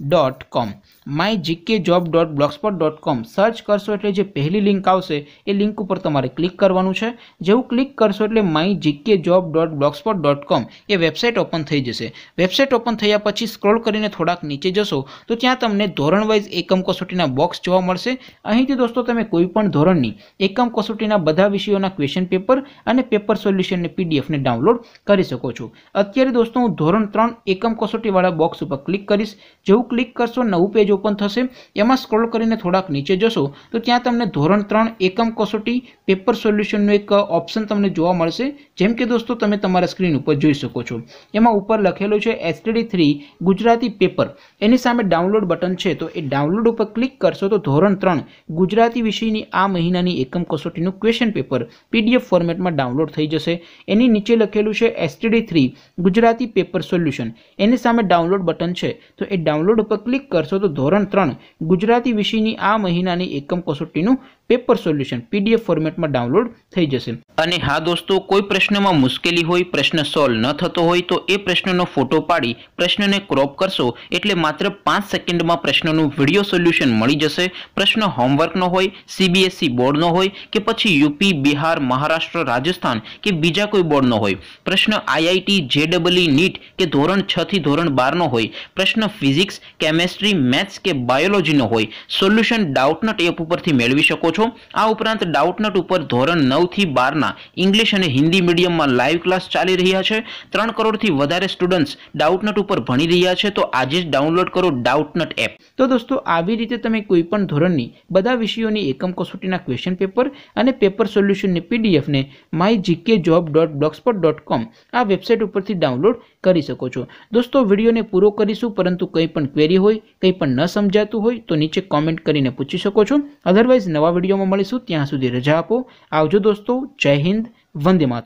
dot com my GK job dot blogspot dot com search કરશો એટલે જે પહેલી લિંક આવશે એ લિંક ઉપર તમારે ક્લિક કરવાનું છે જેવું ક્લિક કરશો એટલે my GK job dot blogspot dot com એ વેબસાઇટ ઓપન થઈ જશે વેબસાઇટ ઓપન થયા પછી સ્ક્રોલ કરીને થોડાક નીચે જશો તો ત્યાં તમને ધોરણ વાઇઝ એકમ કસોટીના બોક્સ જોવા મળશે અહીંથી દોસ્તો તમે કોઈપણ ધોરણની એકમ કસોટીના બધા વિષયોના ક્વેશ્ચન પેપર અને પેપર સોલ્યુશનને પીડીએફને ડાઉનલોડ કરી શકો છો અત્યારે દોસ્તો હું ધોરણ ત્રણ એકમ કસોટીવાળા બોક્સ ઉપર ક્લિક કરીશ જેવું નવું ક્લિક કરશો નવું પેજ ઓપન થશે એમાં સ્ક્રોલ કરીને થોડાક નીચે જશો તો ત્યાં તમને ધોરણ ત્રણ એકમ કસોટી પેપર સોલ્યુશનનું એક ઓપ્શન તમને જોવા મળશે જેમ કે દોસ્તો તમે તમારા સ્ક્રીન ઉપર જોઈ શકો છો એમાં ઉપર લખેલું છે એસટીડી થ્રી ગુજરાતી પેપર એની સામે ડાઉનલોડ બટન છે તો એ ડાઉનલોડ ઉપર ક્લિક કરશો તો ધોરણ ત્રણ ગુજરાતી વિષયની આ મહિનાની એકમ કસોટીનું ક્વેશ્ચન પેપર પીડીએફ ફોર્મેટમાં ડાઉનલોડ થઈ જશે એની નીચે લખેલું છે STD three Gujarati paper solution એની સામે ડાઉનલોડ બટન છે તો એ ડાઉનલોડ ડાઉનલોડ ઉપર ક્લિક કરશો તો ધોરણ ત્રણ ગુજરાતી વિષયની આ મહિનાની એકમ કસોટીનું પેપર સોલ્યુશન પીડીએફ ફોર્મેટમાં ડાઉનલોડ થઈ જશે અને હા દોસ્તો કોઈ પ્રશ્નમાં મુશ્કેલી હોય પ્રશ્ન સોલ્વ ન થતો હોય તો એ પ્રશ્નનો ફોટો પાડી પ્રશ્નને ક્રોપ કરશો એટલે માત્ર પાંચ સેકન્ડમાં પ્રશ્નનું વિડીયો સોલ્યુશન મળી જશે પ્રશ્ન હોમવર્કનો હોય સીબીએસઈ બોર્ડનો e હોય કે પછી યુપી બિહાર મહારાષ્ટ્ર રાજસ્થાન કે બીજા કોઈ બોર્ડનો હોય પ્રશ્ન આઈઆઈટી જેડબલઈ નીટ કે ધોરણ છથી ધોરણ બારનો હોય પ્રશ્ન ફિઝિક્સ કેમેસ્ટ્રી મેથ્સ કે બાયોલોજીનો હોય સોલ્યુશન ડાઉટનટ એપ ઉપરથી મેળવી શકો છો આ ઉપરાંત ડાઉટનટ ઉપર ધોરણ નવથી બારના ઇંગ્લિશ અને હિન્દી મીડિયમમાં લાઈવ ક્લાસ ચાલી રહ્યા છે ત્રણ કરોડથી વધારે સ્ટુડન્ટ્સ ડાઉટનટ ઉપર ભણી રહ્યા છે તો આજે જ ડાઉનલોડ કરો ડાઉટનટ એપ તો દોસ્તો આવી રીતે તમે કોઈપણ ધોરણની બધા વિષયોની એકમ કસોટીના ક્વેશ્ચન પેપર અને પેપર સોલ્યુશનની પીડીએફને my GK job dot blogspot dot com આ વેબસાઇટ ઉપરથી ડાઉનલોડ કરી શકો છો દોસ્તો વિડીયોને પૂરો કરીશું પરંતુ કંઈ પણ ક્વેરી હોય કંઈ પણ ન સમજાતું હોય તો નીચે કોમેન્ટ કરીને પૂછી શકો છો અધરવાઇઝ નવા વિડીયોમાં મળીશું ત્યાં સુધી રજા આપો આવજો દોસ્તો જય હિન્દ વંદે માતરમ